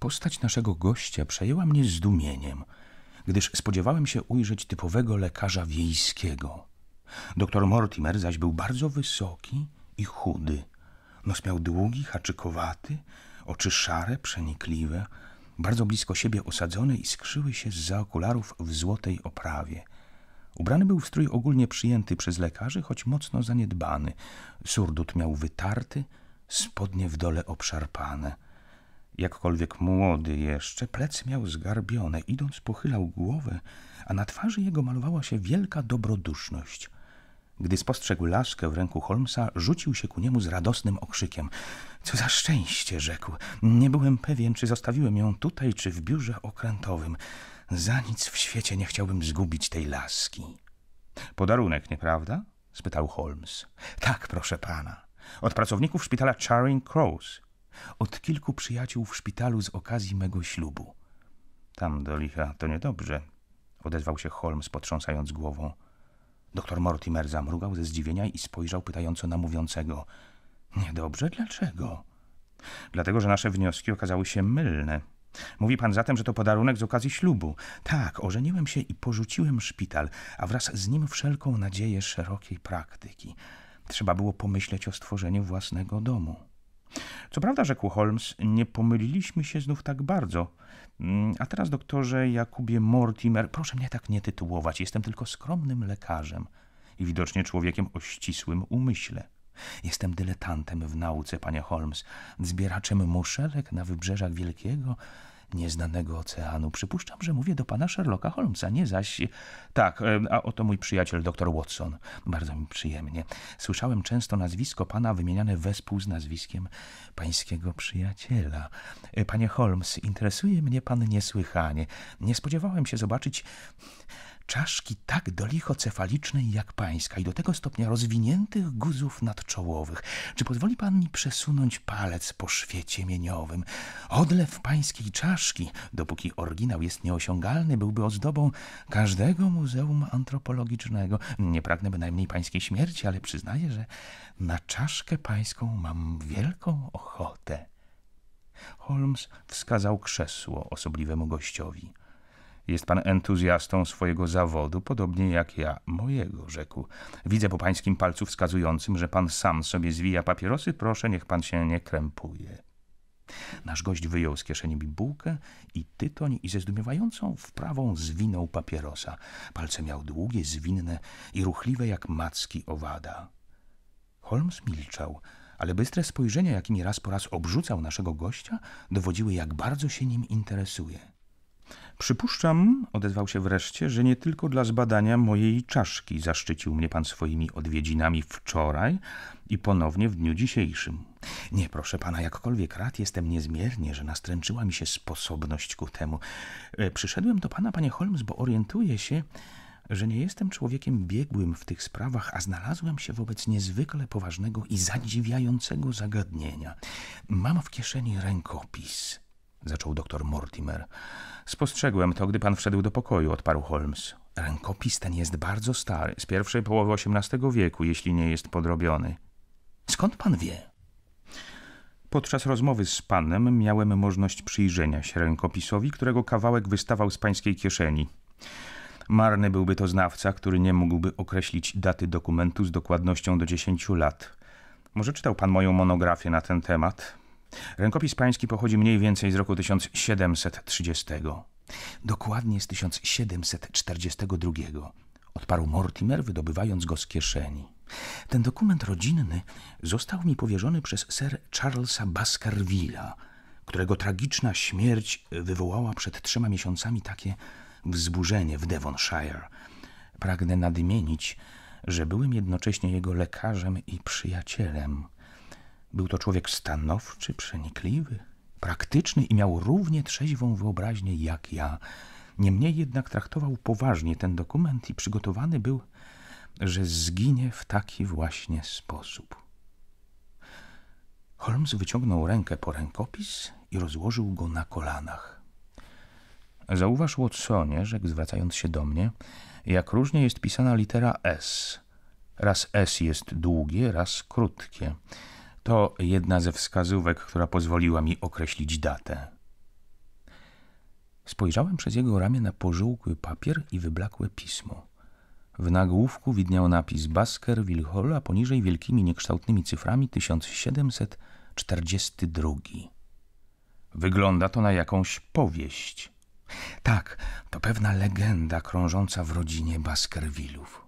Postać naszego gościa przejęła mnie zdumieniem, gdyż spodziewałem się ujrzeć typowego lekarza wiejskiego. Doktor Mortimer zaś był bardzo wysoki i chudy. Nos miał długi, haczykowaty, oczy szare, przenikliwe, bardzo blisko siebie osadzone i skrzyły się z za okularów w złotej oprawie. Ubrany był w strój ogólnie przyjęty przez lekarzy, choć mocno zaniedbany. Surdut miał wytarty, spodnie w dole obszarpane jakkolwiek młody jeszcze, plecy miał zgarbione, idąc pochylał głowę, a na twarzy jego malowała się wielka dobroduszność. Gdy spostrzegł laskę w ręku Holmesa, rzucił się ku niemu z radosnym okrzykiem. Co za szczęście, rzekł. Nie byłem pewien, czy zostawiłem ją tutaj, czy w biurze okrętowym. Za nic w świecie nie chciałbym zgubić tej laski. Podarunek, nieprawda? spytał Holmes. Tak, proszę pana. Od pracowników szpitala Charing Cross. Od kilku przyjaciół w szpitalu z okazji mego ślubu. Tam do licha to niedobrze, odezwał się Holmes, potrząsając głową. Doktor Mortimer zamrugał ze zdziwienia i spojrzał pytająco na mówiącego. Niedobrze? Dlaczego? Dlatego, że nasze wnioski okazały się mylne. Mówi pan zatem, że to podarunek z okazji ślubu. Tak, ożeniłem się i porzuciłem szpital, a wraz z nim wszelką nadzieję szerokiej praktyki. Trzeba było pomyśleć o stworzeniu własnego domu. Co prawda, rzekł Holmes, nie pomyliliśmy się znów tak bardzo. Mm, a teraz, doktorze Jakubie Mortimer, proszę mnie tak nie tytułować, jestem tylko skromnym lekarzem i widocznie człowiekiem o ścisłym umyśle. Jestem dyletantem w nauce, panie Holmes, zbieraczem muszelek na wybrzeżach Wielkiego nieznanego oceanu. Przypuszczam, że mówię do pana Sherlocka Holmesa, nie zaś... Tak, a oto mój przyjaciel doktor Watson. Bardzo mi przyjemnie. Słyszałem często nazwisko pana wymieniane wespół z nazwiskiem pańskiego przyjaciela. E, panie Holmes, interesuje mnie pan niesłychanie. Nie spodziewałem się zobaczyć czaszki tak dolichocefalicznej jak pańska i do tego stopnia rozwiniętych guzów nadczołowych. Czy pozwoli pan mi przesunąć palec po świecie mieniowym? Odlew pańskiej czaszki, dopóki oryginał jest nieosiągalny, byłby ozdobą każdego muzeum antropologicznego. Nie pragnę bynajmniej pańskiej śmierci, ale przyznaję, że na czaszkę pańską mam wielką ochotę. Holmes wskazał krzesło osobliwemu gościowi. Jest pan entuzjastą swojego zawodu, podobnie jak ja mojego, rzekł. Widzę po pańskim palcu wskazującym, że pan sam sobie zwija papierosy. Proszę, niech pan się nie krępuje. Nasz gość wyjął z kieszeni bibułkę i tytoń i ze zdumiewającą wprawą zwinął papierosa. Palce miał długie, zwinne i ruchliwe jak macki owada. Holmes milczał, ale bystre spojrzenia, jakimi raz po raz obrzucał naszego gościa, dowodziły, jak bardzo się nim interesuje. Przypuszczam, odezwał się wreszcie, że nie tylko dla zbadania mojej czaszki zaszczycił mnie pan swoimi odwiedzinami wczoraj i ponownie w dniu dzisiejszym. Nie, proszę pana, jakkolwiek rad jestem niezmiernie, że nastręczyła mi się sposobność ku temu. E, przyszedłem do pana, panie Holmes, bo orientuję się, że nie jestem człowiekiem biegłym w tych sprawach, a znalazłem się wobec niezwykle poważnego i zadziwiającego zagadnienia. Mam w kieszeni rękopis zaczął doktor Mortimer. Spostrzegłem to, gdy pan wszedł do pokoju, odparł Holmes. Rękopis ten jest bardzo stary, z pierwszej połowy XVIII wieku, jeśli nie jest podrobiony. Skąd pan wie? Podczas rozmowy z panem miałem możliwość przyjrzenia się rękopisowi, którego kawałek wystawał z pańskiej kieszeni. Marny byłby to znawca, który nie mógłby określić daty dokumentu z dokładnością do dziesięciu lat. Może czytał pan moją monografię na ten temat? Rękopis pański pochodzi mniej więcej z roku 1730. Dokładnie z 1742 odparł Mortimer, wydobywając go z kieszeni. Ten dokument rodzinny został mi powierzony przez sir Charlesa Baskervilla, którego tragiczna śmierć wywołała przed trzema miesiącami takie wzburzenie w Devonshire. Pragnę nadmienić, że byłem jednocześnie jego lekarzem i przyjacielem. Był to człowiek stanowczy, przenikliwy, praktyczny i miał równie trzeźwą wyobraźnię jak ja. Niemniej jednak traktował poważnie ten dokument i przygotowany był, że zginie w taki właśnie sposób. Holmes wyciągnął rękę po rękopis i rozłożył go na kolanach. Zauważ, Watsonie, rzekł zwracając się do mnie, jak różnie jest pisana litera S. Raz S jest długie, raz krótkie. To jedna ze wskazówek, która pozwoliła mi określić datę. Spojrzałem przez jego ramię na pożółkły papier i wyblakłe pismo. W nagłówku widniał napis Baskerville Hall, a poniżej wielkimi niekształtnymi cyframi 1742. Wygląda to na jakąś powieść. Tak, to pewna legenda krążąca w rodzinie Baskervillów.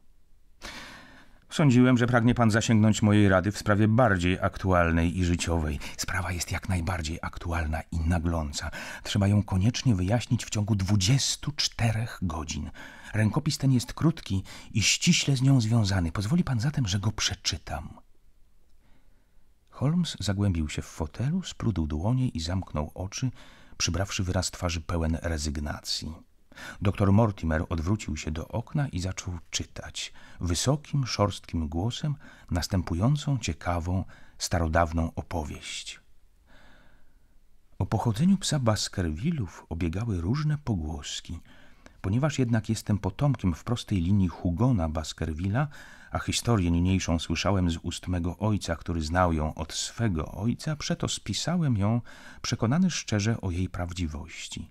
Sądziłem, że pragnie pan zasięgnąć mojej rady w sprawie bardziej aktualnej i życiowej. Sprawa jest jak najbardziej aktualna i nagląca. Trzeba ją koniecznie wyjaśnić w ciągu 24 godzin. Rękopis ten jest krótki i ściśle z nią związany. Pozwoli pan zatem, że go przeczytam. Holmes zagłębił się w fotelu, sprudł dłonie i zamknął oczy, przybrawszy wyraz twarzy pełen rezygnacji. Doktor Mortimer odwrócił się do okna i zaczął czytać wysokim, szorstkim głosem następującą ciekawą, starodawną opowieść. O pochodzeniu psa Baskervillów obiegały różne pogłoski. Ponieważ jednak jestem potomkiem w prostej linii Hugona Baskervilla, a historię niniejszą słyszałem z ust mego ojca, który znał ją od swego ojca, przeto spisałem ją, przekonany szczerze o jej prawdziwości –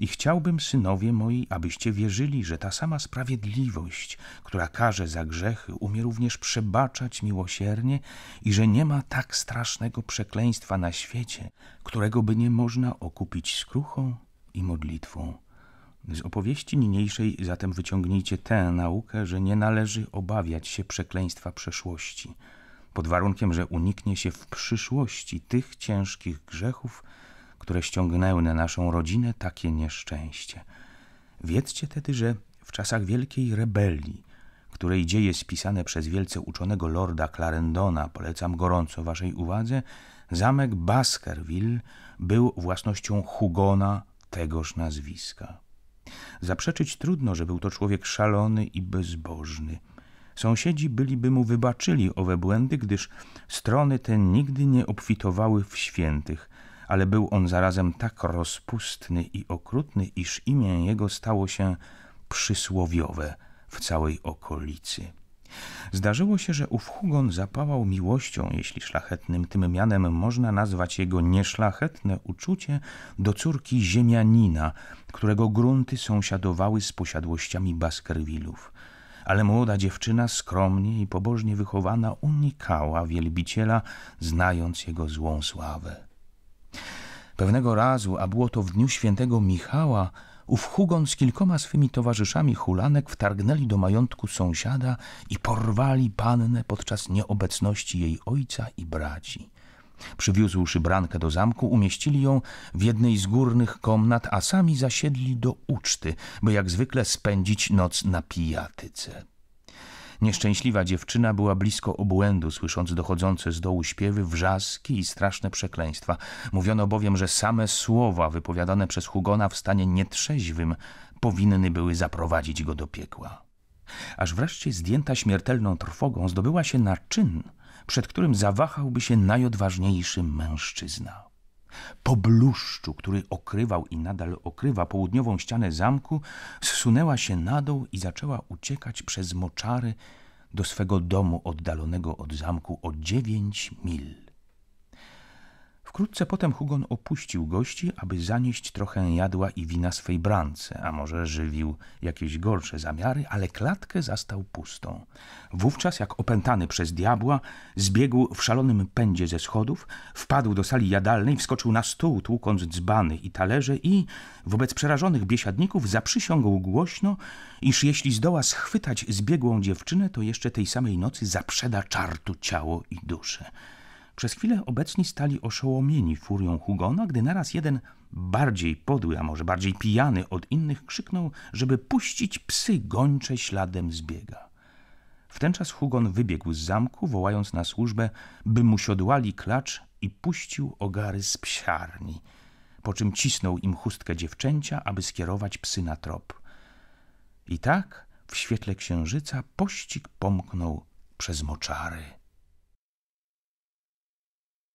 i chciałbym, synowie moi, abyście wierzyli, że ta sama sprawiedliwość, która karze za grzechy, umie również przebaczać miłosiernie i że nie ma tak strasznego przekleństwa na świecie, którego by nie można okupić skruchą i modlitwą. Z opowieści niniejszej zatem wyciągnijcie tę naukę, że nie należy obawiać się przekleństwa przeszłości, pod warunkiem, że uniknie się w przyszłości tych ciężkich grzechów, które ściągnęły na naszą rodzinę takie nieszczęście. Wiedzcie tedy, że w czasach wielkiej rebelii, której dzieje spisane przez wielce uczonego lorda Clarendona, polecam gorąco waszej uwadze, zamek Baskerville był własnością Hugona tegoż nazwiska. Zaprzeczyć trudno, że był to człowiek szalony i bezbożny. Sąsiedzi byliby mu wybaczyli owe błędy, gdyż strony te nigdy nie obfitowały w świętych, ale był on zarazem tak rozpustny i okrutny, iż imię jego stało się przysłowiowe w całej okolicy. Zdarzyło się, że ów Hugon zapałał miłością, jeśli szlachetnym tym mianem można nazwać jego nieszlachetne uczucie do córki ziemianina, którego grunty sąsiadowały z posiadłościami Baskervillów. Ale młoda dziewczyna, skromnie i pobożnie wychowana, unikała wielbiciela, znając jego złą sławę. Pewnego razu, a było to w dniu świętego Michała, ów Hugon z kilkoma swymi towarzyszami hulanek wtargnęli do majątku sąsiada i porwali pannę podczas nieobecności jej ojca i braci. Przywiózłszy brankę do zamku, umieścili ją w jednej z górnych komnat, a sami zasiedli do uczty, by jak zwykle spędzić noc na pijatyce. Nieszczęśliwa dziewczyna była blisko obłędu, słysząc dochodzące z dołu śpiewy, wrzaski i straszne przekleństwa. Mówiono bowiem, że same słowa wypowiadane przez Hugona w stanie nietrzeźwym powinny były zaprowadzić go do piekła. Aż wreszcie zdjęta śmiertelną trwogą zdobyła się na czyn, przed którym zawahałby się najodważniejszy mężczyzna. Po bluszczu, który okrywał i nadal okrywa południową ścianę zamku, zsunęła się na dół i zaczęła uciekać przez moczary do swego domu oddalonego od zamku o dziewięć mil. Wkrótce potem Hugon opuścił gości, aby zanieść trochę jadła i wina swej brance, a może żywił jakieś gorsze zamiary, ale klatkę zastał pustą. Wówczas, jak opętany przez diabła, zbiegł w szalonym pędzie ze schodów, wpadł do sali jadalnej, wskoczył na stół, tłukąc dzbany i talerze i, wobec przerażonych biesiadników, zaprzysiągł głośno, iż jeśli zdoła schwytać zbiegłą dziewczynę, to jeszcze tej samej nocy zaprzeda czartu ciało i duszę. Przez chwilę obecni stali oszołomieni furią Hugona, gdy naraz jeden, bardziej podły, a może bardziej pijany od innych, krzyknął, żeby puścić psy gończe śladem zbiega. Wtenczas Hugon wybiegł z zamku, wołając na służbę, by mu siodłali klacz i puścił ogary z psiarni, po czym cisnął im chustkę dziewczęcia, aby skierować psy na trop. I tak w świetle księżyca pościg pomknął przez moczary.